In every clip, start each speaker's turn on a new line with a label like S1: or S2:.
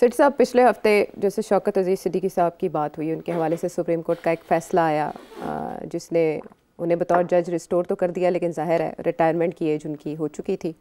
S1: Seat साहब पिछले हफ्ते जैसे शौकत अजीज़ सिद्दीकी साहब की बात हुई उनके हवाले से सुप्रीम कोर्ट का एक फ़ैसला आया जिसने उन्हें बतौर जज रिस्टोर तो कर दिया लेकिन ज़ाहिर है रिटायरमेंट की एज उनकी हो चुकी थी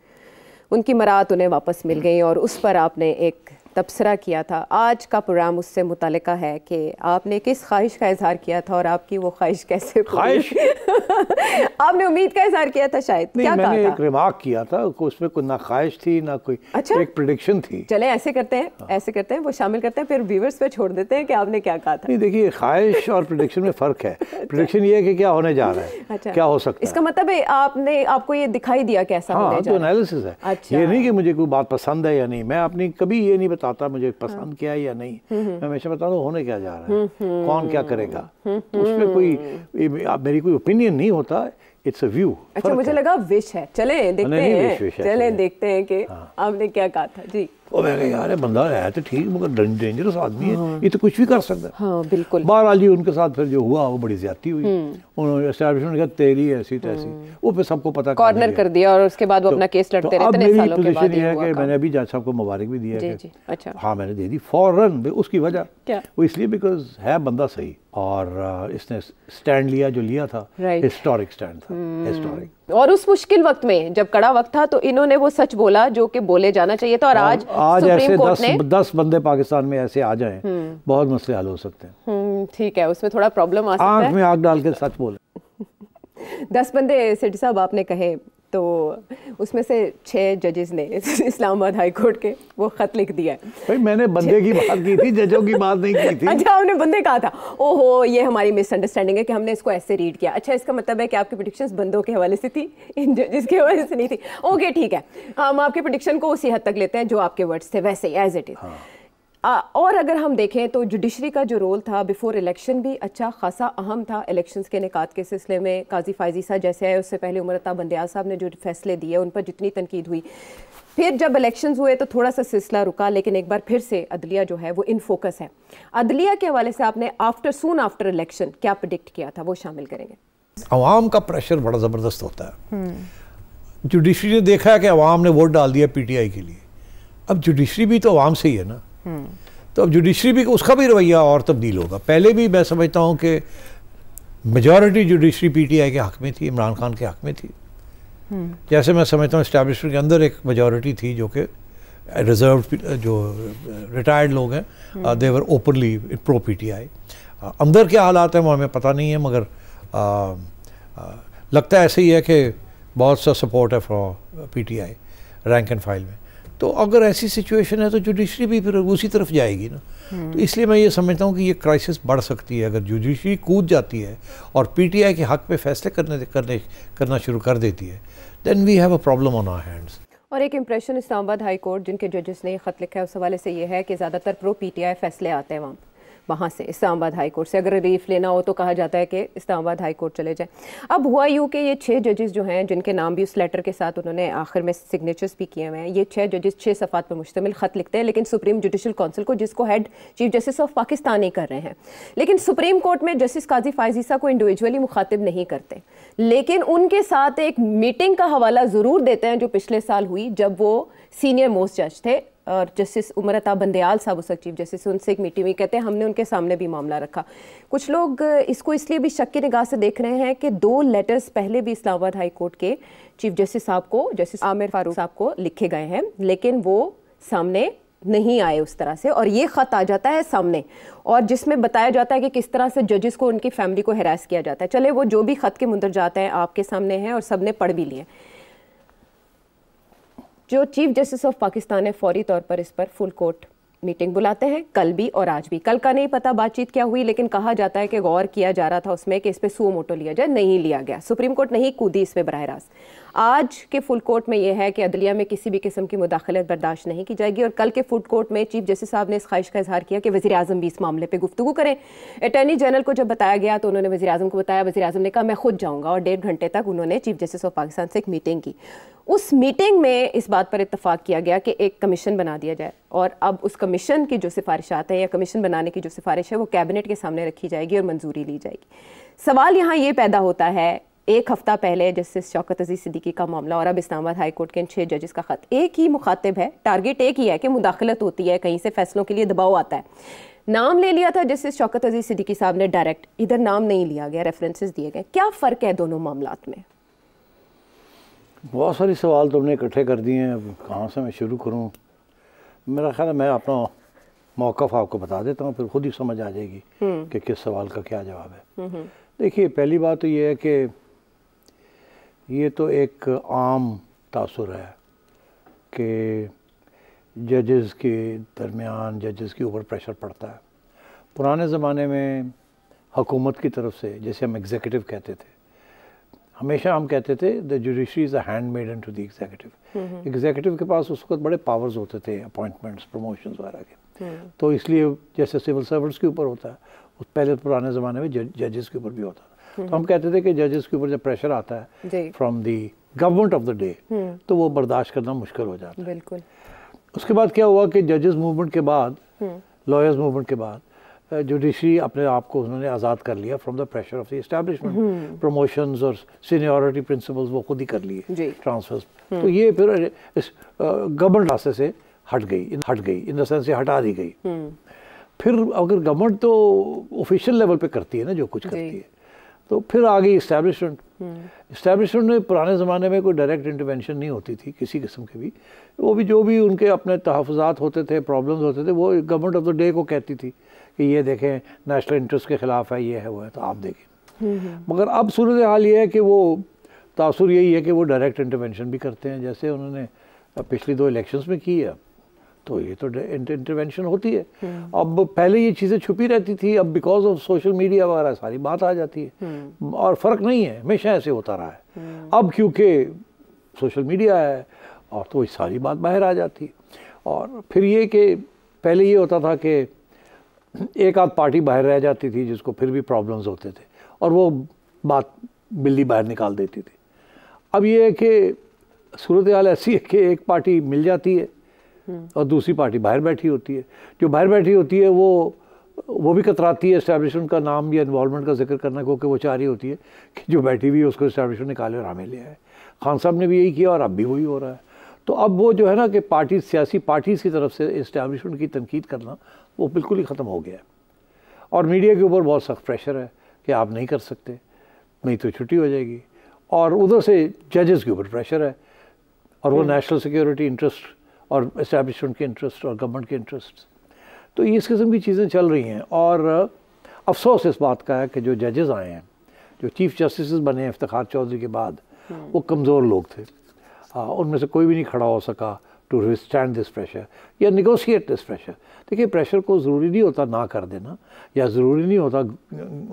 S1: उनकी मरात उन्हें वापस मिल गई और उस पर आपने एक तबसरा किया था आज का प्रोग्राम उससे मुतल है कि आपने किस ख्वाहिश का इजहार किया था और आपकी वो ख्वाहिश कैसे ख्वाहिश आपने उम्मीद का इजहार किया था शायद नहीं, क्या मैंने एक
S2: रिमार्क किया था उसमें कोई ना ख्वाहिश थी ना कोई अच्छा एक प्रडिक्शन थी
S1: चले ऐसे करते हैं हाँ। ऐसे करते हैं वो शामिल करते हैं फिर व्यूवर्स पे छोड़ देते हैं कि आपने क्या कहा था नहीं
S2: देखिए ख्वाहिश और प्रोडिक्शन में फ़र्क है प्रोडिक्शन अच्छा। ये है कि क्या होने जा रहा है अच्छा। क्या हो सकता है इसका
S1: मतलब आपने आपको ये दिखाई दिया कैसा हाँ, तो है
S2: ये अच्छा। नहीं कि मुझे कोई बात पसंद है या नहीं मैं अपनी कभी ये नहीं बताता मुझे हाँ। पसंद किया या नहीं हम्म, हम्म। मैं हमेशा बता दू होने क्या जा रहा
S1: है हम्म, कौन क्या करेगा उसमें
S2: कोई मेरी कोई ओपिनियन नहीं होता इट्स अ व्यू अच्छा मुझे
S1: लगा विश है चले देखते हैं चले देखते हैं कि हाँ। आपने क्या कहा था जी मैं यार
S2: बंदा है तो ठीक मगर डेंजरस आदमी है ये तो कुछ भी कर सकता है हाँ, बिल्कुल उनके साथ फिर जो हुआ वो बड़ी हुई हम्म। उन्होंने कहा तेरी ऐसी तैसी हम्म। वो फिर सबको पता कॉर्नर कर
S1: दिया और उसके बाद वो तो अपना केस लड़ते तो रहे इतने सालों के बाद ये है कि मैंने
S2: अभी जज साहब को मुबारक भी दिया है अच्छा हाँ मैंने दे दी फौरन उसकी वजह वो इसलिए बिकॉज है बंदा सही और इसने स्टैंड लिया जो लिया था हिस्टोरिक स्टैंड था हिस्टोरिक हम्म।
S1: और उस मुश्किल वक्त में जब कड़ा वक्त था तो इन्होंने वो सच बोला जो कि बोले जाना चाहिए था और हाँ, आज आज ऐसे दस, ने...
S2: दस बंदे पाकिस्तान में ऐसे आ जाएं हम्म। बहुत मसले हल हो सकते हैं
S1: हम्म, ठीक है उसमें थोड़ा प्रॉब्लम आ सकता है में
S2: आग डाल के सच बोले
S1: दस बंदे सिटी साहब आपने कहे तो उसमें से छः जजेस ने इस्लामाबाद हाई कोर्ट के वो ख़त लिख दिया है भाई
S2: मैंने बंदे की बात की थी जजों की बात नहीं की थी अच्छा
S1: हमने बंदे कहा था ओहो ये हमारी मिसअंडरस्टैंडिंग है कि हमने इसको ऐसे रीड किया अच्छा इसका मतलब है कि आपकी प्रडिक्शन बंदों के हवाले से थी इन जजेस के हवाले से नहीं थी ओके ठीक है हम आपके प्रडिक्शन को उसी हद तक लेते हैं जो आपके वर्ड्स थे वैसे ही एज इट इज़ और अगर हम देखें तो जुडिशरी का जो रोल था बिफोर इलेक्शन भी अच्छा खासा अहम था इलेक्शंस के निकात के सिलसिले में काजी साहब जैसे आए उससे पहले उमर बंदयाल साहब ने जो फैसले दिए उन पर जितनी तनकीद हुई फिर जब इलेक्शंस हुए तो थोड़ा सा सिलसिला रुका लेकिन एक बार फिर से अदलिया जो है वो इन फोकस है अदलिया के हवाले से आपने आफ्टर सून आफ्टर इलेक्शन क्या प्रडिक्ट किया था वो शामिल करेंगे
S2: आवाम का प्रेशर बड़ा ज़बरदस्त होता है जुडिशरी ने देखा है कि आवाम ने वोट डाल दिया पीटीआई के लिए अब जुडिशरी भी तो आवाम से ही है ना तो अब जुडिशरी भी उसका भी रवैया और तब्दील होगा पहले भी मैं समझता हूँ कि मेजॉरिटी जुडिशरी पीटीआई के हक में थी इमरान खान के हक में थी जैसे मैं समझता हूँ इस्टेब्लिशमेंट के अंदर एक मेजॉरिटी थी जो कि रिजर्व जो रिटायर्ड लोग हैं देवर ओपनली प्रो पीटीआई अंदर क्या हालात हैं वो हमें पता नहीं है मगर आ, uh, आ, uh, लगता ऐसे ही है कि बहुत सा सपोर्ट है for I rank and file में तो अगर ऐसी सिचुएशन है तो जुडिशरी भी फिर उसी तरफ जाएगी ना तो हम्म। इसलिए मैं ये समझता हूँ कि ये क्राइसिस बढ़ सकती है अगर जुडिशरी कूद जाती है और पीटीआई के हक पे फैसले करने करने करना शुरू कर देती है then we have a problem on our hands
S1: और एक इम्प्रेशन इस्लामाबाद हाई कोर्ट जिनके जजेस ने खत लिखा है उस हवाले से ये है कि ज़्यादातर प्रो पी फैसले आते हैं वहाँ वहाँ से इस्लामाबाद हाई कोर्ट से अगर रिलीफ लेना हो तो कहा जाता है कि इस्लामाबाद हाई कोर्ट चले जाए अब हुआ यूँ कि ये छः जजेस जो हैं जिनके नाम भी उस लेटर के साथ उन्होंने आखिर में सिग्नेचर्स भी किए हुए हैं ये छः जजेस छः सफ़ात पर मुश्तमिल ख़त लिखते हैं लेकिन सुप्रीम जुडिशल काउंसिल को जिसको head chief justice of Pakistan ही कर रहे हैं लेकिन सुप्रीम कोर्ट में जस्टिस काजी फायजीसा को इंडिविजुअली मुखातिब नहीं करते लेकिन उनके साथ एक मीटिंग का हवाला ज़रूर देते हैं जो पिछले साल हुई जब वो सीनियर मोस्ट जज थे और जस्टिस उमरता बंदयाल साहब उस चीफ जस्टिस उनसे एक मीटिंग हुई कहते हैं हमने उनके सामने भी मामला रखा कुछ लोग इसको इसलिए भी शक की निगाह से देख रहे हैं कि दो लेटर्स पहले भी इस्लामाबाद हाई कोर्ट के चीफ जस्टिस साहब को जस्टिस आमिर फारूक साहब को लिखे गए हैं लेकिन वो सामने नहीं आए उस तरह से और ये ख़त आ जाता है सामने और जिसमें बताया जाता है कि किस तरह से जजेस को उनकी फैमिली को हरास किया जाता है चले वो जो भी ख़त के मुंदर जाते हैं आपके सामने हैं और सब ने पढ़ भी लिए जो चीफ जस्टिस ऑफ पाकिस्तान है फौरी तौर पर इस पर फुल कोर्ट मीटिंग बुलाते हैं कल भी और आज भी कल का नहीं पता बातचीत क्या हुई लेकिन कहा जाता है कि गौर किया जा रहा था उसमें कि इस पर सू मोटो लिया जाए नहीं लिया गया सुप्रीम कोर्ट नहीं कूदी इसमें बरह रास्त आज के फुल कोर्ट में यह है कि अदलिया में किसी भी किस्म की मुदाखलत बर्दाश्त नहीं की जाएगी और कल के फुल कोर्ट में चीफ जस्टिस साहब ने इस ख्वाहिश का इजहार किया कि वजी अजम भी इस मामले पर गुफ्तु करें अटर्नी जनरल को जब बताया गया तो उन्होंने वजी अजम को बताया वजी अजम ने कहा मैं खुद जाऊँगा और डेढ़ घंटे तक उन्होंने चीफ जस्टिस ऑफ पाकिस्तान से एक मीटिंग की उस मीटिंग में इस बात पर इतफाक़ किया गया कि एक कमीशन बना दिया जाए और अब उस कमीशन की जो सिफारिशात हैं या कमीशन बनाने की जो सिफारिश है वो कैबिनेट के सामने रखी जाएगी और मंजूरी ली जाएगी सवाल यहाँ ये पैदा होता है एक हफ़्ता पहले जस्टिस शौकत अजीज़ सिद्दीकी का मामला और अब इस्लामाबाद हाई कोर्ट के इन छः जजेस का ख़त एक ही मुखातिब है टारगेट एक ही है कि मुदाखलत होती है कहीं से फैसलों के लिए दबाव आता है नाम ले लिया था जस्टिस शौकत अजीज़ सिद्दीकी साहब ने डायरेक्ट इधर नाम नहीं लिया गया रेफरेंसेस दिए गए क्या फ़र्क है दोनों मामला में
S2: बहुत सारे सवाल तुमने तो इकट्ठे कर दिए हैं अब कहाँ से मैं शुरू करूँ मेरा ख्याल है मैं अपना मौक़ आपको बता देता हूँ फिर खुद ही समझ आ जाएगी हम्म। कि किस सवाल का क्या जवाब है हम्म, हम्म। देखिए पहली बात तो ये है कि ये तो एक आम तासर है कि जजेस के दरमियान जजेस के ऊपर प्रेशर पड़ता है पुराने ज़माने में हुकूमत की तरफ से जैसे हम एग्जीक्यूटिव कहते थे हमेशा हम कहते थे the judiciary is a handmaiden to the executive executive के पास उस वक्त बड़े पावर्स होते थे अपॉइंटमेंट्स प्रमोशन वगैरह के हम्म। तो इसलिए जैसे सिविल सर्वेंट्स के ऊपर होता है उस पहले पुराने ज़माने में जजेस के ऊपर भी होता था तो हम कहते थे कि जजेस के ऊपर जब प्रेशर आता है from the government of the day तो वो बर्दाश्त करना मुश्किल हो जाता है बिल्कुल उसके बाद क्या हुआ कि जजेस मूवमेंट के बाद लॉयर्स हम्म। मूवमेंट के बाद जुडिशरी अपने आप को उन्होंने आज़ाद कर लिया from the pressure of the establishment promotion और सीनियरिटी प्रिंसिपल वो खुद ही कर लिए ट्रांसफर्स हम्म। तो ये फिर इस गवर्नमेंट रास्ते से हट गई हट गई इन द सेंस ये हटा दी गई हम्म। फिर अगर गवर्नमेंट तो ऑफिशियल लेवल पे करती है ना जो कुछ करती है तो फिर आ गई इस्टेब्लिशमेंट हम्म। इस्टेब्लिशमेंट में पुराने ज़माने में कोई डायरेक्ट इंटरवेंशन नहीं होती थी किसी किस्म के भी वो भी जो भी उनके अपने तहफात होते थे प्रॉब्लम्स होते थे वो गवर्नमेंट ऑफ द डे को कहती थी कि ये देखें नेशनल इंटरेस्ट के ख़िलाफ़ है ये है वो है तो आप देखें हम्म, हम्म। मगर अब सूरत हाल ये है कि वो तासुर यही है कि वो डायरेक्ट इंटरवेंशन भी करते हैं जैसे उन्होंने पिछली दो इलेक्शंस में की है तो ये तो इंटरवेंशन होती है हम्म। अब पहले ये चीज़ें छुपी रहती थी अब बिकॉज ऑफ सोशल मीडिया वगैरह सारी बात आ जाती है और फ़र्क नहीं है हमेशा ऐसे होता रहा है अब क्योंकि सोशल मीडिया है और तो सारी बात बाहर आ जाती है और फिर ये कि पहले ये होता था कि एक आध पार्टी बाहर रह जाती थी जिसको फिर भी प्रॉब्लम्स होते थे और वो बात बिल्ली बाहर निकाल देती थी अब ये है कि सूरत हाल ऐसी है कि एक पार्टी मिल जाती है और दूसरी पार्टी बाहर बैठी होती है जो बाहर बैठी होती है वो वो भी कतराती है इस्टेब्लिशमेंट का नाम या इन्वॉलमेंट का जिक्र करना क्योंकि वो चाह रही होती है कि जो बैठी हुई है उसको इस्टेब्लिशमेंट निकाले और हमें ले आए खान साहब ने भी यही किया और अब भी वही हो रहा है तो अब वो जो है ना कि पार्टी सियासी पार्टीज़ की तरफ से इस्टेबलिशमेंट की तनकीद करना वो बिल्कुल ही ख़त्म हो गया है और मीडिया के ऊपर बहुत सख्त प्रेशर है कि आप नहीं कर सकते नहीं तो छुट्टी हो जाएगी और उधर से जजेस के ऊपर प्रेशर है और वो नेशनल सिक्योरिटी इंटरेस्ट और इस्टेबलिशमेंट के इंटरेस्ट और गवर्नमेंट के इंटरेस्ट तो ये इस किस्म की चीज़ें चल रही हैं और अफसोस इस बात का है कि जो जजेस आए हैं जो चीफ जस्टिस बने हैं इफ्तार चौधरी के बाद हम्म। वो कमज़ोर लोग थे उनमें से कोई भी नहीं खड़ा हो सका टू रिस्टैंड दिस प्रेशर या निगोशिएट दिस प्रेशर देखिए प्रेशर को ज़रूरी नहीं होता ना कर देना या ज़रूरी नहीं होता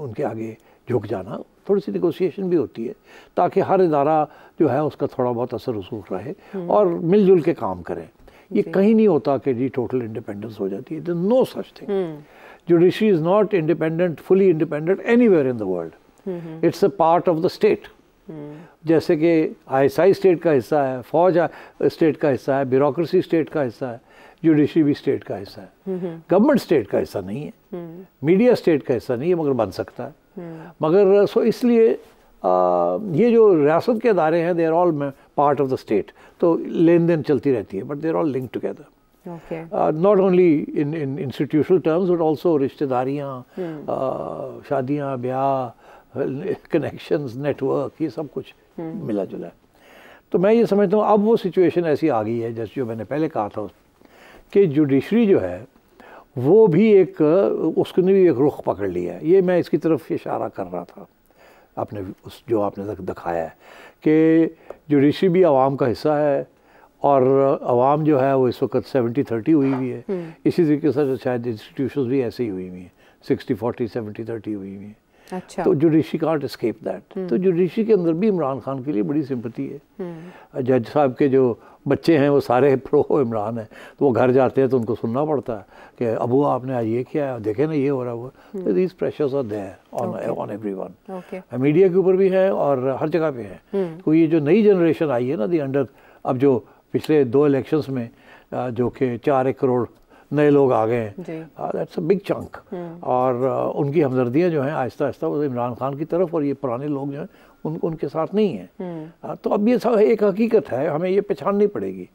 S2: उनके आगे झुक जाना थोड़ी सी निगोशिएशन भी होती है ताकि हर इदारा जो है उसका थोड़ा बहुत असर रसूख रहे हम्म। और मिलजुल के काम करें ये कहीं नहीं होता कि जी टोटल इंडिपेंडेंस हो जाती है no such thing judiciary is not independent fully independent anywhere in the world it's a part of the state जैसे कि आईएसआई स्टेट का हिस्सा है फौज स्टेट का हिस्सा है ब्यूरोसी स्टेट का हिस्सा है जुडिशरी भी स्टेट का हिस्सा है हम्म, हम्म। गवर्नमेंट स्टेट का हिस्सा नहीं है हम्म। मीडिया स्टेट का हिस्सा नहीं है मगर बन सकता है मगर सो इसलिए ये जो रियासत के अदारे हैं they are all part of the state तो लेन देन चलती रहती है but they are all link together not only in in institutional terms but also रिश्तेदारियाँ शादियाँ ब्याह कनेक्शंस नेटवर्क ये सब कुछ हम्म। मिला जुला तो मैं ये समझता हूँ अब वो सिचुएशन ऐसी आ गई है जैसे जो मैंने पहले कहा था कि जुडिशरी जो है वो भी एक उसने भी एक रुख पकड़ लिया है ये मैं इसकी तरफ इशारा कर रहा था आपने उस जो आपने दिखाया है कि जुडिशरी भी आवाम का हिस्सा है और आवाम जो है वो इस वक्त सेवेंटी थर्टी हुई हुई है हाँ। इसी तरीके से शायद इंस्टीट्यूशन भी ऐसे ही हुई हुई हैं सिक्सटी फोर्टी सेवेंटी थर्टी हुई हुई हैं अच्छा। तो जुडिशी कांट स्केप दैट तो जुडिशी के अंदर भी इमरान खान के लिए बड़ी सिंपति है हम्म। जज साहब के जो बच्चे हैं वो सारे प्रो इमरान हैं तो वो घर जाते हैं तो उनको सुनना पड़ता है कि अबू आपने आज ये किया है देखे ना ये हो रहा है वो these pressures there on on everyone media के ऊपर भी है और हर जगह पे है हम्म। तो ये जो नई जनरेशन आई है ना दी अंडर अब जो पिछले दो इलेक्शंस में जो कि चार एक करोड़ नए लोग आ गए हैं दैट्स अ बिग चंक और uh, उनकी हमदर्दियाँ जो हैं आहिस्ता आहिस्ता वो इमरान खान की तरफ और ये पुराने लोग जो हैं उन उनके साथ नहीं है uh, हम्म। तो अब ये सब एक हकीकत है हमें ये पहचाननी पड़ेगी